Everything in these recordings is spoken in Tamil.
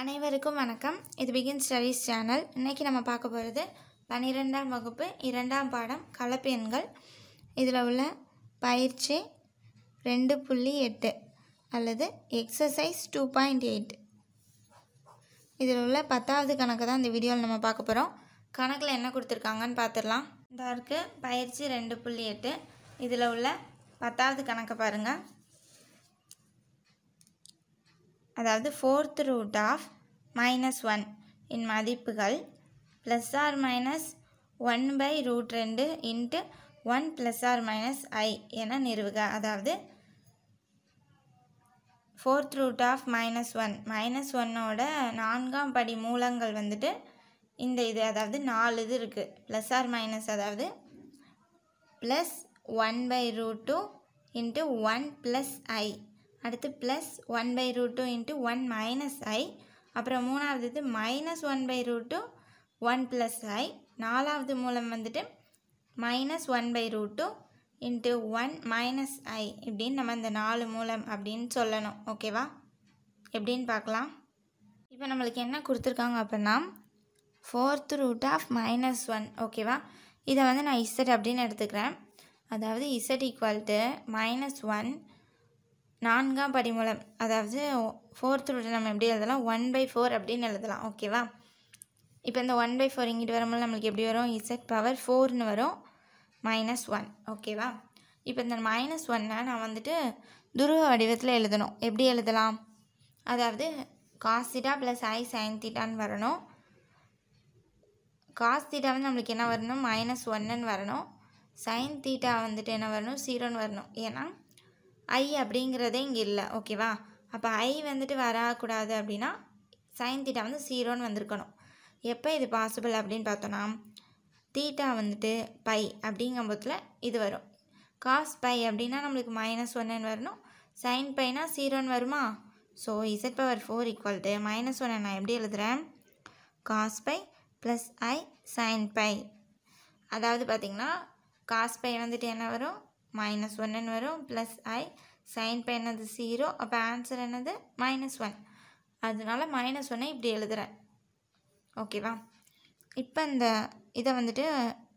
அனைவருக்கும் வணக்கம் இது பிகின் ஸ்டடீஸ் சேனல் இன்றைக்கி நம்ம பார்க்க போகிறது பன்னிரெண்டாம் வகுப்பு இரண்டாம் பாடம் கலப்பெண்கள் இதில் உள்ள பயிற்சி ரெண்டு புள்ளி எட்டு அல்லது எக்ஸசைஸ் டூ பாயிண்ட் எயிட் இதில் உள்ள பத்தாவது கணக்கு தான் இந்த வீடியோவில் நம்ம பார்க்க போகிறோம் கணக்கில் என்ன கொடுத்துருக்காங்கன்னு பார்த்துடலாம் இந்த இருக்குது பயிற்சி ரெண்டு புள்ளி எட்டு இதில் உள்ள பத்தாவது கணக்கை பாருங்கள் அதாவது fourth root of minus one இன் மதிப்புகள் plus or minus one by root ரெண்டு into one plus or minus i என நிறுவுக அதாவது fourth root of minus one minus ஒன்னோட நான்காம் படி மூலங்கள் வந்துட்டு இந்த இது அதாவது நாலு இது இருக்குது ப்ளஸ் ஆர் மைனஸ் அதாவது plus one by root two into one plus i அடுத்து plus one by root two into one minus i அப்புறம் மூணாவது இது minus one by root two one plus i நாலாவது மூலம் வந்துட்டு minus one by root two into one minus i இப்படின்னு நம்ம இந்த நாலு மூலம் அப்படின்னு சொல்லணும் ஓகேவா எப்படின்னு பார்க்கலாம் இப்போ நம்மளுக்கு என்ன கொடுத்துருக்காங்க அப்படின்னா fourth root of minus one ஓகேவா இதை வந்து நான் இசட் அப்படின்னு எடுத்துக்கிறேன் அதாவது z equal to minus one நான்காம் படிமூலம் அதாவது ஃபோர்த்து நம்ம எப்படி எழுதலாம் ஒன் பை ஃபோர் அப்படின்னு எழுதலாம் ஓகேவா இப்போ இந்த ஒன் பை ஃபோர் இங்கிட்டு வரும்போது நம்மளுக்கு எப்படி வரும் இசட் பவர் ஃபோர்னு வரும் மைனஸ் ஒன் ஓகேவா இப்போ இந்த மைனஸ் ஒன்னை நான் வந்துட்டு துருவ வடிவத்தில் எழுதணும் எப்படி எழுதலாம் அதாவது காசிட்டா ப்ளஸ் ஐ சைன் தீட்டான்னு வரணும் காஸ் வந்து நம்மளுக்கு என்ன வரணும் மைனஸ் ஒன்னுன்னு வரணும் சைன் தீட்டா வந்துட்டு என்ன வரணும் சீரோன்னு வரணும் ஏன்னா ஐ அப்படிங்கிறதே இங்கே இல்லை ஓகேவா அப்போ ஐ வந்துட்டு வரக்கூடாது அப்படின்னா சைன் தீட்டா வந்து ஜீரோன்னு வந்திருக்கணும் எப்போ இது பாசிபிள் அப்படின்னு பார்த்தோன்னா தீட்டா வந்துட்டு பை அப்படிங்கும்போதில் இது வரும் காஸ் பை அப்படின்னா நம்மளுக்கு மைனஸ் ஒன்றுன்னு வரணும் சைன் பைனா ஜீரோன்னு வருமா so z power four equal to minus ஒன்று நான் எப்படி எழுதுகிறேன் cos pi plus i sine pi அதாவது பார்த்திங்கன்னா காஸ் பை வந்துட்டு என்ன வரும் மைனஸ் ஒன்றுன்னு வரும் ப்ளஸ் ஐ சைன் இப்போ என்னது ஜீரோ அப்போ ஆன்சர் என்னது மைனஸ் ஒன் அதனால மைனஸ் ஒன்னை இப்படி எழுதுகிறேன் ஓகேவா இப்போ இந்த இதை வந்துட்டு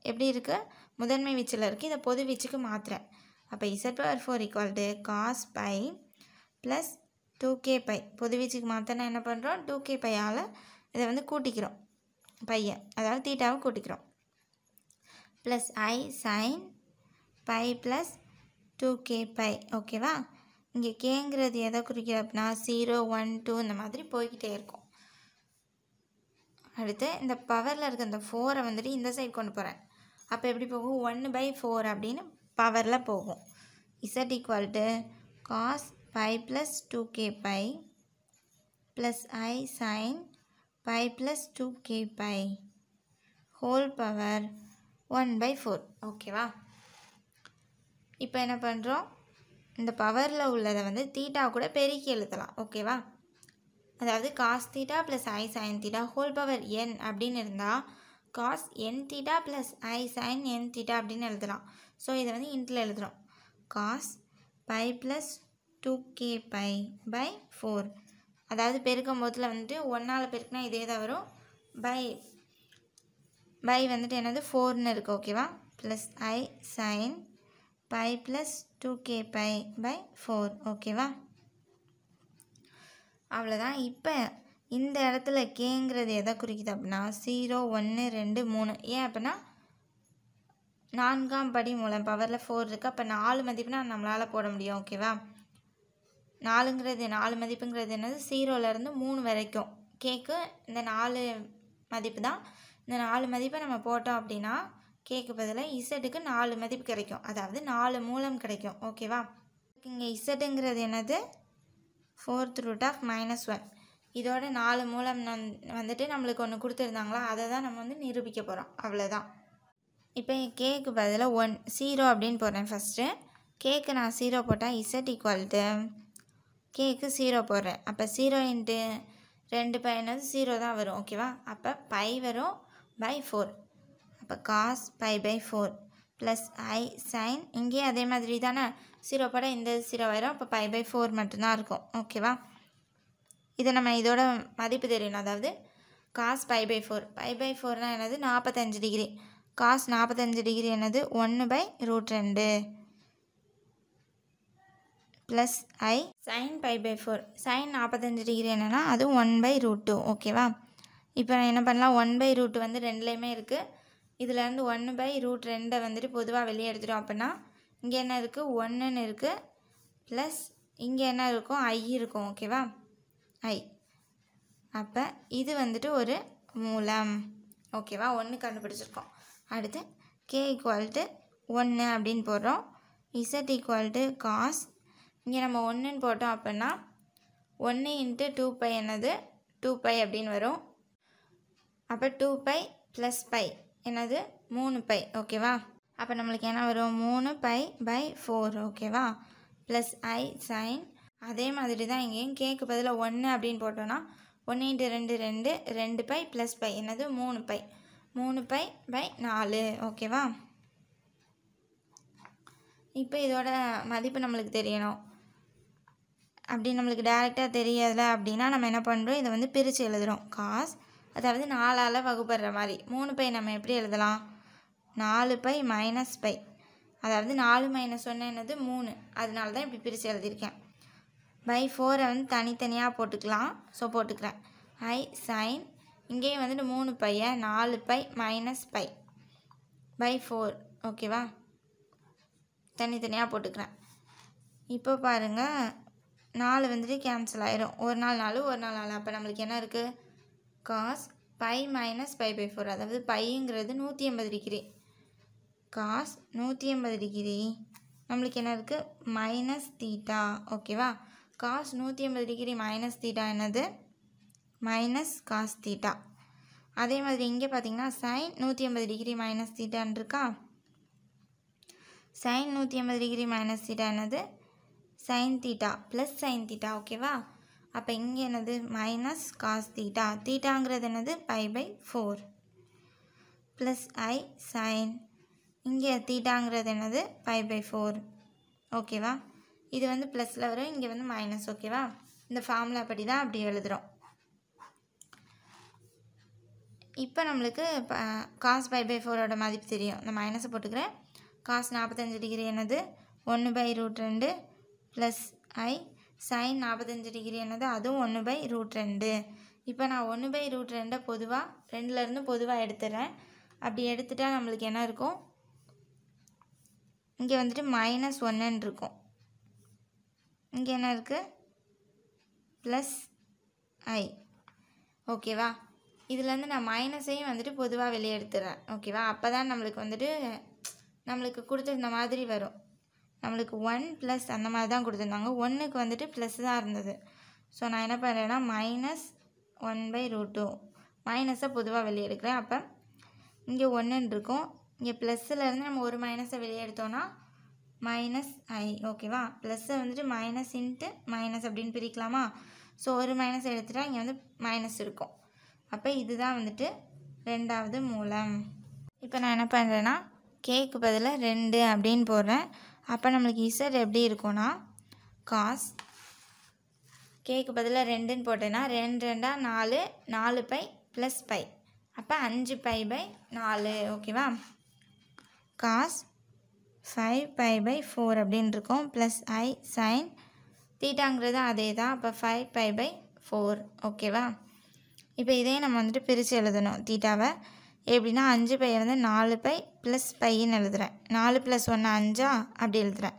எப்படி இருக்குது முதன்மை வீச்சில் இருக்குது இதை பொது வீச்சுக்கு மாற்றுறேன் அப்போ z power four equal to cos pi plus two k pi பொது வீச்சுக்கு மாற்றினா என்ன பண்ணுறோம் டூ கே பையால் இதை வந்து கூட்டிக்கிறோம் பையன் அதாவது தீட்டாவை கூட்டிக்கிறோம் plus i sine pi plus two k pi ஓகேவா இங்கே கேங்கிறது எதை குறிக்கிது அப்படின்னா ஜீரோ ஒன் டூ இந்த மாதிரி போய்கிட்டே இருக்கும் அடுத்து இந்த பவரில் இருக்க இந்த ஃபோரை வந்துட்டு இந்த சைடு கொண்டு போகிறேன் அப்போ எப்படி போகும் ஒன்று பை ஃபோர் அப்படின்னு பவரில் போகும் z equal cos pi plus two k pi plus i sine pi plus two k pi whole power one by four ஓகேவா இப்போ என்ன பண்ணுறோம் இந்த பவரில் உள்ளதை வந்து தீட்டா கூட பெருக்கி எழுதலாம் ஓகேவா அதாவது cos theta plus i sine theta whole power n அப்படின்னு இருந்தால் cos n theta plus i sine n theta அப்படின்னு எழுதலாம் ஸோ இதை வந்து இன்ட்டில் எழுதுகிறோம் cos pi plus two k pi by four அதாவது பெருக்கும் போதில் வந்துட்டு ஒன்றால் பெருக்குனா இதே தான் வரும் பை பை வந்துட்டு என்னது ஃபோர்னு இருக்குது ஓகேவா plus i sine pi plus two k pi by four ஓகேவா அவ்வளோதான் இப்போ இந்த இடத்துல கேங்கிறது எதை குறிக்குது அப்படின்னா ஜீரோ ஒன்று ரெண்டு மூணு ஏன் அப்படின்னா நான்காம் படி மூலம் பவரில் ஃபோர் இருக்குது அப்போ நாலு மதிப்புனா நம்மளால் போட முடியும் ஓகேவா நாலுங்கிறது நாலு மதிப்புங்கிறது என்னது ஜீரோலேருந்து மூணு வரைக்கும் கேக்கு இந்த நாலு மதிப்பு தான் இந்த நாலு மதிப்பை நம்ம போட்டோம் அப்படின்னா கேக்கு பதிலாக இசட்டுக்கு நாலு மதிப்பு கிடைக்கும் அதாவது நாலு மூலம் கிடைக்கும் ஓகேவா இங்கே இசட்டுங்கிறது என்னது fourth root of minus one இதோட நாலு மூலம் நன் வந்துட்டு நம்மளுக்கு ஒன்று கொடுத்துருந்தாங்களா அதை தான் நம்ம வந்து நிரூபிக்க போகிறோம் அவ்வளோதான் இப்போ கேக்கு பதிலாக ஒன் ஜீரோ அப்படின்னு போடுறேன் ஃபஸ்ட்டு கேக்கு நான் ஜீரோ போட்டால் இசட் ஈக்குவல்ட்டு கேக்கு ஜீரோ போடுறேன் அப்போ ஜீரோ இன்ட்டு ரெண்டு பையனது ஜீரோ தான் வரும் ஓகேவா அப்போ பை வரும் பை ஃபோர் இப்போ cos pi by four plus i sine இங்கேயும் அதே மாதிரி தானே சீரோ படம் இந்த சீரோ ஆயிரும் இப்போ பை பை ஃபோர் மட்டும்தான் இருக்கும் ஓகேவா இதை நம்ம இதோட மதிப்பு தெரியணும் அதாவது cos pi by four pi by ஃபோர்னால் என்னது நாற்பத்தஞ்சு டிகிரி காஸ் நாற்பத்தஞ்சு டிகிரி என்னது ஒன்று பை ரூட் ரெண்டு plus i sine pi by four sine நாற்பத்தஞ்சு டிகிரி என்னென்னா அது ஒன் பை ரூட் டூ ஓகேவா இப்போ என்ன பண்ணலாம் ஒன் பை ரூட் வந்து ரெண்டுலேயுமே இருக்குது இதிலேருந்து ஒன்று பை ரூட் ரெண்டை வந்துட்டு பொதுவாக வெளியே எடுத்துட்டோம் அப்படின்னா இங்கே என்ன இருக்குது ஒன்றுன்னு இருக்குது ப்ளஸ் இங்கே என்ன இருக்கும் ஐ இருக்கும் ஓகேவா ஐ அப்போ இது வந்துட்டு ஒரு மூலம் ஓகேவா ஒன்று கண்டுபிடிச்சிருக்கோம் அடுத்து கே ஈக்குவல்ட்டு ஒன்று அப்படின்னு போடுறோம் இசட் ஈக்குவல்ட்டு காஸ் இங்கே நம்ம ஒன்றுன்னு போட்டோம் அப்படின்னா ஒன்று இன்ட்டு டூ பை என்னது டூ பை அப்படின்னு வரும் அப்போ டூ பை ப்ளஸ் பை என்னது மூணு பை ஓகேவா அப்போ நம்மளுக்கு என்ன வரும் மூணு பை பை ஃபோர் ஓகேவா ப்ளஸ் ஐ சைன் அதே மாதிரி தான் இங்கேயும் கேக்கு பதிலாக ஒன்று அப்படின்னு போட்டோன்னா ஒன்று இன்ட்டு ரெண்டு ரெண்டு ரெண்டு பை ப்ளஸ் பை என்னது மூணு பை மூணு பை பை நாலு ஓகேவா இப்போ இதோட மதிப்பு நம்மளுக்கு தெரியணும் அப்படி நம்மளுக்கு டேரெக்டாக தெரியாதுல அப்படின்னா நம்ம என்ன பண்ணுறோம் இதை வந்து பிரித்து எழுதுகிறோம் காஸ் அதாவது நாலால் வகுப்படுற மாதிரி மூணு பை நம்ம எப்படி எழுதலாம் நாலு பை மைனஸ் பை அதாவது நாலு மைனஸ் ஒன்று என்னது மூணு அதனால தான் இப்படி பிரித்து எழுதியிருக்கேன் பை ஃபோரை வந்து தனித்தனியாக போட்டுக்கலாம் ஸோ போட்டுக்கிறேன் ஐ சைன் இங்கேயும் வந்துட்டு மூணு பையை நாலு pi minus pi by four ஓகேவா தனித்தனியாக போட்டுக்கிறேன் இப்போ பாருங்கள் நாலு வந்துட்டு கேன்சல் ஆயிரும் ஒரு நாள் நாலு ஒரு நாள் நாலு அப்போ நம்மளுக்கு என்ன இருக்குது cos pi minus pi by four அதாவது பைங்கிறது நூற்றி ஐம்பது டிகிரி காஸ் நூற்றி ஐம்பது டிகிரி நம்மளுக்கு என்ன இருக்குது மைனஸ் தீட்டா ஓகேவா காஸ் நூற்றி ஐம்பது டிகிரி மைனஸ் தீட்டா என்னது மைனஸ் காஸ் தீட்டா அதே மாதிரி இங்கே பார்த்தீங்கன்னா சைன் நூற்றி ஐம்பது டிகிரி மைனஸ் தீட்டான்ருக்கா சைன் நூற்றி ஐம்பது டிகிரி மைனஸ் தீட்டா என்னது sine theta plus sine theta ஓகேவா அப்போ இங்கே என்னது மைனஸ் காஸ் தீட்டா தீட்டாங்கிறது என்னது pi by four plus i sine இங்கே தீட்டாங்கிறது என்னது பை பை ஃபோர் ஓகேவா இது வந்து ப்ளஸில் வரும் இங்கே வந்து மைனஸ் ஓகேவா இந்த ஃபார்முலா படி தான் அப்படி எழுதுகிறோம் இப்போ நம்மளுக்கு காஸ் பை பை ஃபோரோட மதிப்பு தெரியும் இந்த மைனஸை போட்டுக்கிறேன் காஸ் நாற்பத்தஞ்சு டிகிரி என்னது ஒன்று பை ரூட் ரெண்டு ப்ளஸ் ஐ சைன் நாற்பத்தஞ்சு டிகிரி என்னது அதுவும் ஒன்று பை ரூட் ரெண்டு இப்போ நான் ஒன்று பை ரூட் ரெண்டை பொதுவாக ரெண்டுலேருந்து பொதுவாக எடுத்துடுறேன் அப்படி எடுத்துட்டால் நம்மளுக்கு என்ன இருக்கும் இங்கே வந்துட்டு மைனஸ் ஒன்றுன்னு இருக்கும் இங்கே என்ன இருக்குது ப்ளஸ் ஐ ஓகேவா இதுலேருந்து நான் மைனஸையும் வந்துட்டு பொதுவாக வெளியே எடுத்துடுறேன் ஓகேவா அப்போ தான் நம்மளுக்கு வந்துட்டு நம்மளுக்கு கொடுத்துருந்த மாதிரி வரும் நம்மளுக்கு ஒன் ப்ளஸ் அந்த மாதிரி தான் கொடுத்துருந்தாங்க ஒன்றுக்கு வந்துட்டு ப்ளஸ் தான் இருந்தது ஸோ நான் என்ன பண்ணுறேன்னா minus one by root two மைனஸை பொதுவாக வெளியே எடுக்கிறேன் அப்போ இங்கே ஒன்றுன்னு இருக்கும் இங்கே ப்ளஸ்ஸிலேருந்து நம்ம ஒரு மைனஸை வெளியே எடுத்தோன்னா மைனஸ் ஐ ஓகேவா ப்ளஸ்ஸை வந்துட்டு மைனஸ் இன்ட்டு மைனஸ் அப்படின்னு பிரிக்கலாமா ஸோ ஒரு மைனஸ் எடுத்துகிட்டா இங்கே வந்து மைனஸ் இருக்கும் அப்போ இதுதான் வந்துட்டு ரெண்டாவது மூலம் இப்போ நான் என்ன பண்ணுறேன்னா கேக்கு பதிலாக ரெண்டு அப்படின்னு போடுறேன் அப்போ நம்மளுக்கு இசட் எப்படி இருக்கும்னா காஸ் கேக்கு பதிலாக ரெண்டுன்னு போட்டேன்னா ரெண்டு ரெண்டாக நாலு நாலு பை ப்ளஸ் பை அப்போ அஞ்சு பை பை நாலு ஓகேவா cos five pi by four அப்படின்னு இருக்கும் ப்ளஸ் ஐ சைன் தீட்டாங்கிறது அதே தான் அப்போ ஃபைவ் பை பை ஃபோர் ஓகேவா இப்போ இதே நம்ம வந்துட்டு பிரித்து எழுதணும் தீட்டாவை எப்படின்னா அஞ்சு பையை வந்து நாலு பை ப்ளஸ் பையன்னு எழுதுகிறேன் நாலு ப்ளஸ் ஒன்று அஞ்சா அப்படி எழுதுகிறேன்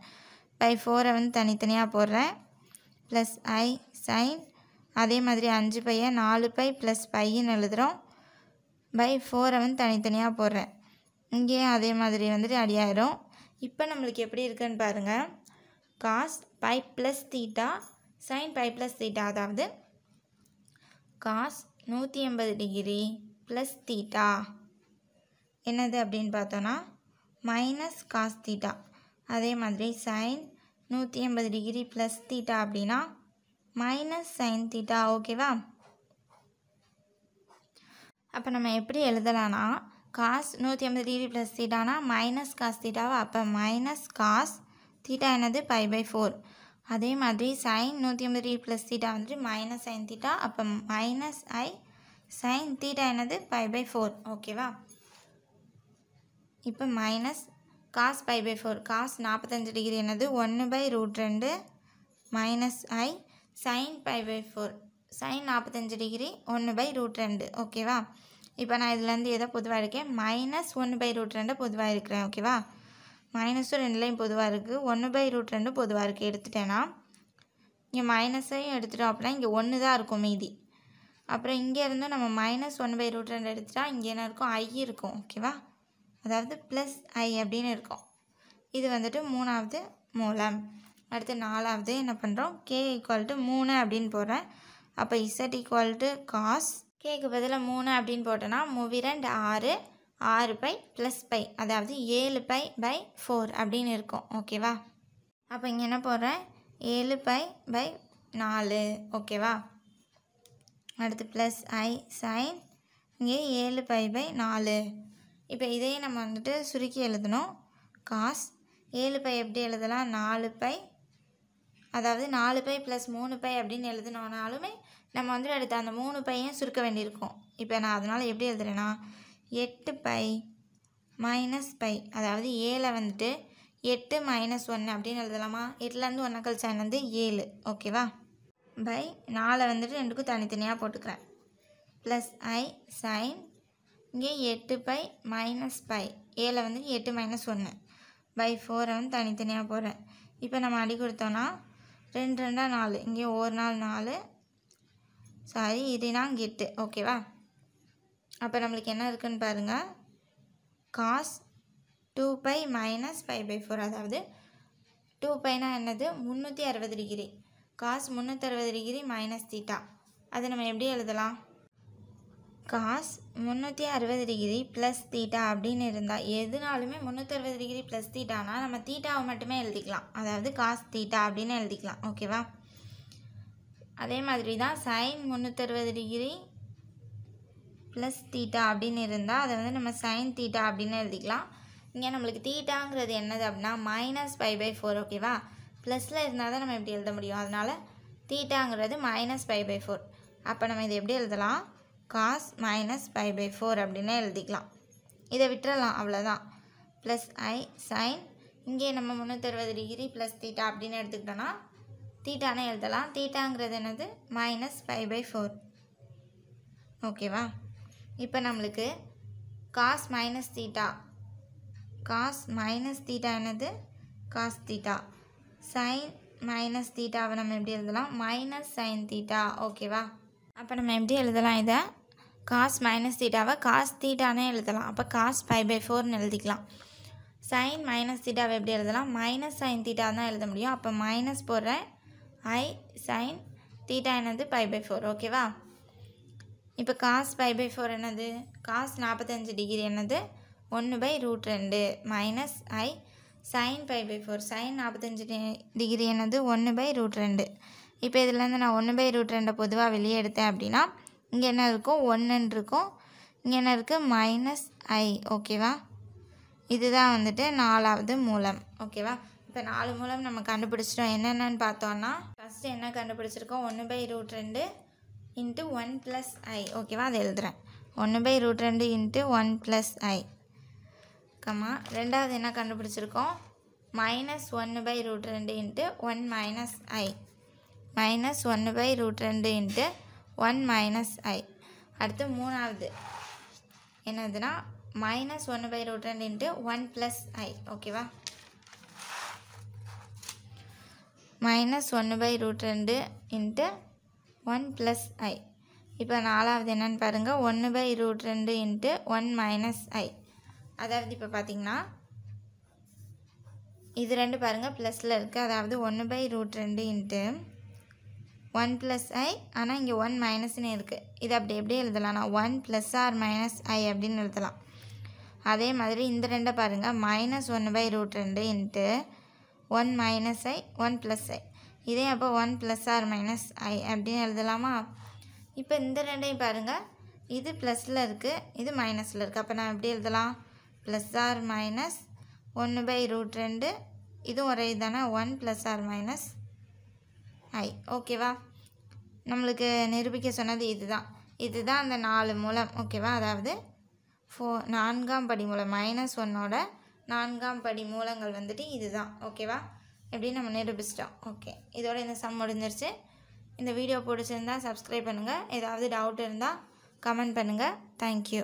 பை ஃபோரை வந்து தனித்தனியாக போடுறேன் ப்ளஸ் ஐ சைன் அதே மாதிரி அஞ்சு பையை நாலு பை ப்ளஸ் பையன்னு எழுதுகிறோம் பை ஃபோரை வந்து தனித்தனியாக போடுறேன் இங்கேயும் அதே மாதிரி வந்துட்டு அடியாயிரும் இப்போ நம்மளுக்கு எப்படி இருக்குன்னு பாருங்கள் cos pi plus theta sine pi plus theta அதாவது காஸ் நூற்றி எண்பது டிகிரி ப்ளஸ் தீட்டா என்னது அப்படின்னு பார்த்தோன்னா மைனஸ் காஸ் தீட்டா அதே மாதிரி சைன் நூற்றி ஐம்பது டிகிரி ப்ளஸ் தீட்டா அப்படின்னா மைனஸ் சைன் தீட்டா ஓகேவா அப்போ நம்ம எப்படி எழுதலாம்னா காஸ் நூற்றி ஐம்பது டிகிரி ப்ளஸ் தீட்டானா மைனஸ் காஸ் தீட்டாவா அப்போ மைனஸ் காஸ் தீட்டா என்னது பை பை ஃபோர் அதே மாதிரி சைன் நூற்றி ஐம்பது டிகிரி ப்ளஸ் தீட்டா வந்துட்டு மைனஸ் சைன் தீட்டா அப்போ மைனஸ் ஐ சைன் தீட்டா என்னது பை பை ஃபோர் ஓகேவா இப்போ minus cos pi by four cos நாற்பத்தஞ்சு டிகிரி என்னது ஒன்று பை ரூட் ரெண்டு minus i sine pi by four sine நாற்பத்தஞ்சு டிகிரி ஒன்று பை ரூட் ரெண்டு ஓகேவா இப்போ நான் இதுலேருந்து எதை பொதுவாக இருக்கேன் மைனஸ் ஒன்று பை ரூட் ரெண்டு பொதுவாக இருக்கிறேன் ஓகேவா மைனஸும் ரெண்டுலேயும் பொதுவாக இருக்குது ஒன்று பை ரூட் ரெண்டு பொதுவாக இருக்குது எடுத்துட்டேன்னா இங்கே மைனஸையும் எடுத்துட்டோம் அப்படின்னா இங்கே ஒன்று தான் இருக்கும் மீதி அப்புறம் இங்கே இருந்தும் நம்ம மைனஸ் ஒன் பை ரூட் ரெண்டு எடுத்துட்டா இங்கே என்ன இருக்கும் ஐ இருக்கும் ஓகேவா அதாவது ப்ளஸ் ஐ அப்படின்னு இருக்கும் இது வந்துட்டு மூணாவது மூலம் அடுத்து நாலாவது என்ன பண்ணுறோம் கே ஈக்குவல் டு மூணு அப்படின்னு போடுறேன் அப்போ இசட் ஈக்குவல் டு காஸ் கேக்கு பதிலாக மூணு அப்படின்னு போட்டோன்னா மூவிரண்டு ஆறு ஆறு பை ப்ளஸ் பை அதாவது ஏழு பை பை ஃபோர் அப்படின்னு இருக்கும் ஓகேவா அப்போ இங்கே என்ன போடுறேன் ஏழு பை பை நாலு ஓகேவா அடுத்து ப்ளஸ் ஐ சைன் இங்கே ஏழு பை பை நாலு இப்போ இதையே நம்ம வந்துட்டு சுருக்கி எழுதணும் காஸ் ஏழு பை எப்படி எழுதலாம் நாலு பை அதாவது நாலு பை ப்ளஸ் மூணு பை அப்படின்னு எழுதுனோனாலுமே நம்ம வந்துட்டு அடுத்து அந்த மூணு பையன் சுருக்க வேண்டியிருக்கும் இப்போ நான் அதனால் எப்படி எழுதுறேன்னா எட்டு பை மைனஸ் பை அதாவது ஏழை வந்துட்டு எட்டு மைனஸ் ஒன்று அப்படின்னு எழுதலாமா எட்டுலேருந்து ஒன்றை கழிச்சா வந்து ஏழு ஓகேவா பை நாலை வந்துட்டு ரெண்டுக்கும் தனித்தனியாக போட்டுக்கிறேன் ப்ளஸ் ஐ சைன் இங்கே எட்டு பை மைனஸ் பை ஏழில் வந்து எட்டு மைனஸ் ஒன்று பை ஃபோரை வந்து தனித்தனியாக போகிறேன் இப்போ நம்ம அடி கொடுத்தோன்னா ரெண்டு ரெண்டாக நாலு இங்கே ஒரு நாள் நாலு சாரி இதுனா எட்டு ஓகேவா அப்போ நம்மளுக்கு என்ன இருக்குதுன்னு பாருங்கள் cos two pi minus five pi four அதாவது டூ பைனா என்னது முந்நூற்றி அறுபது டிகிரி காஸ் முந்நூற்றி அறுபது டிகிரி மைனஸ் தீட்டா அதை நம்ம எப்படி எழுதலாம் காஸ் முந்நூற்றி அறுபது டிகிரி ப்ளஸ் தீட்டா அப்படின்னு இருந்தால் எதுனாலுமே முந்நூற்றி அறுபது டிகிரி ப்ளஸ் தீட்டானா நம்ம தீட்டாவை மட்டுமே எழுதிக்கலாம் அதாவது காஸ் தீட்டா அப்படின்னு எழுதிக்கலாம் ஓகேவா அதே மாதிரி தான் சைன் முந்நூற்றறுபது டிகிரி ப்ளஸ் தீட்டா அப்படின்னு இருந்தால் அதை வந்து நம்ம சைன் தீட்டா அப்படின்னு எழுதிக்கலாம் இங்கே நம்மளுக்கு தீட்டாங்கிறது என்னது அப்படின்னா மைனஸ் ஃபைவ் பை ஃபோர் ஓகேவா ப்ளஸில் இருந்தால் தான் நம்ம எப்படி எழுத முடியும் அதனால் தீட்டாங்கிறது minus five pi by four நம்ம இதை எப்படி எழுதலாம் cos minus pi by four அப்படின்னு எழுதிக்கலாம் இதை விட்டுறலாம் அவ்வளோதான் ப்ளஸ் ஐ சைன் இங்கே நம்ம முந்நூற்றறுபது டிகிரி ப்ளஸ் தீட்டா அப்படின்னு எடுத்துக்கிட்டோன்னா தீட்டானே எழுதலாம் தீட்டாங்கிறது என்னது மைனஸ் ஃபைவ் பை ஃபோர் ஓகேவா இப்போ நம்மளுக்கு cos minus theta cos minus theta என்னது காஸ் தீட்டா சைன் மைனஸ் தீட்டாவை நம்ம எப்படி எழுதலாம் மைனஸ் சைன் தீட்டா ஓகேவா அப்போ நம்ம எப்படி எழுதலாம் இதை காஸ் மைனஸ் தீட்டாவை காஸ் தீட்டானே எழுதலாம் அப்போ காஸ் ஃபைவ் பை ஃபோர்னு எழுதிக்கலாம் சைன் மைனஸ் தீட்டாவை எப்படி எழுதலாம் மைனஸ் சைன் தீட்டா தான் எழுத முடியும் அப்போ மைனஸ் போடுறேன் ஐ சைன் தீட்டா என்னது பை பை ஃபோர் ஓகேவா இப்போ காஸ் ஃபைவ் பை ஃபோர் என்னது காஸ் நாற்பத்தஞ்சு டிகிரி என்னது ஒன்று பை ரூட் ரெண்டு minus i sine pi by four sine நாற்பத்தஞ்சு டிகிரி என்னது ஒன்று பை ரூட் ரெண்டு இப்போ இதுலேருந்து நான் ஒன்று பை ரூட் ரெண்டை பொதுவாக வெளியே எடுத்தேன் அப்படின்னா இங்கே என்ன இருக்கும் ஒன்றுன்னு இருக்கும் இங்கே என்ன இருக்குது மைனஸ் ஐ ஓகேவா இதுதான் வந்துட்டு நாலாவது மூலம் ஓகேவா இப்போ நாலு மூலம் நம்ம கண்டுபிடிச்சிட்டோம் என்னென்னு பார்த்தோன்னா ஃபஸ்ட்டு என்ன கண்டுபிடிச்சிருக்கோம் ஒன்று பை ரூட் ரெண்டு இன்ட்டு ஒன் ப்ளஸ் ஐ ஓகேவா அதை எழுதுகிறேன் ஒன்று பை ரூட் ரெண்டு into one plus i comma ரெண்டாவது என்ன கண்டுபிடிச்சிருக்கோம் மைனஸ் ஒன்று பை ரூட் ரெண்டு into one minus i minus ஒன்று பை ரூட் ரெண்டு இன்ட்டு ஒன் மைனஸ் ஐ அடுத்து மூணாவது என்னதுன்னா மைனஸ் ஒன்று பை ரூட் ரெண்டு இன்ட்டு ஒன் ப்ளஸ் ஐ ஓகேவா மைனஸ் ஒன்று பை ரூட் ரெண்டு இன்ட்டு ஒன் ப்ளஸ் ஐ இப்போ நாலாவது என்னென்னு பாருங்கள் ஒன்று பை ரூட் ரெண்டு இன்ட்டு ஒன் மைனஸ் ஐ அதாவது இப்போ பார்த்தீங்கன்னா இது ரெண்டு பாருங்கள் ப்ளஸில் இருக்குது அதாவது ஒன்று பை ரூட் ரெண்டு இன்ட்டு ஒன் ப்ளஸ் ஐ ஆனால் இங்கே ஒன் மைனஸ்னு இருக்குது இது அப்படி எப்படி எழுதலாம் நான் one plus or minus i அப்படின்னு எழுதலாம் அதே மாதிரி இந்த ரெண்டை பாருங்கள் மைனஸ் ஒன்று by root 2 into one minus i one plus i இதே அப்போ one plus or minus i அப்படின்னு எழுதலாமா இப்போ இந்த ரெண்டையும் பாருங்கள் இது ப்ளஸில் இருக்குது இது மைனஸில் இருக்குது அப்போ நான் எப்படி எழுதலாம் ப்ளஸ் ஆர் மைனஸ் ஒன்று பை ரூட் ரெண்டு இதுவும் ஒரே 1 one plus or minus i ஓகேவா நம்மளுக்கு நிரூபிக்க சொன்னது இதுதான் இதுதான் அந்த நாலு மூலம் ஓகேவா அதாவது ஃபோ நான்காம் படி மூலம் மைனஸ் ஒன்னோட நான்காம் படி மூலங்கள் வந்துட்டு இதுதான் ஓகேவா எப்படின்னு நம்ம நிரூபிச்சிட்டோம் ஓகே இதோட இந்த சம் முடிஞ்சிருச்சு இந்த வீடியோ பிடிச்சிருந்தா சப்ஸ்கிரைப் பண்ணுங்கள் ஏதாவது டவுட் இருந்தால் கமெண்ட் பண்ணுங்கள் தேங்க்யூ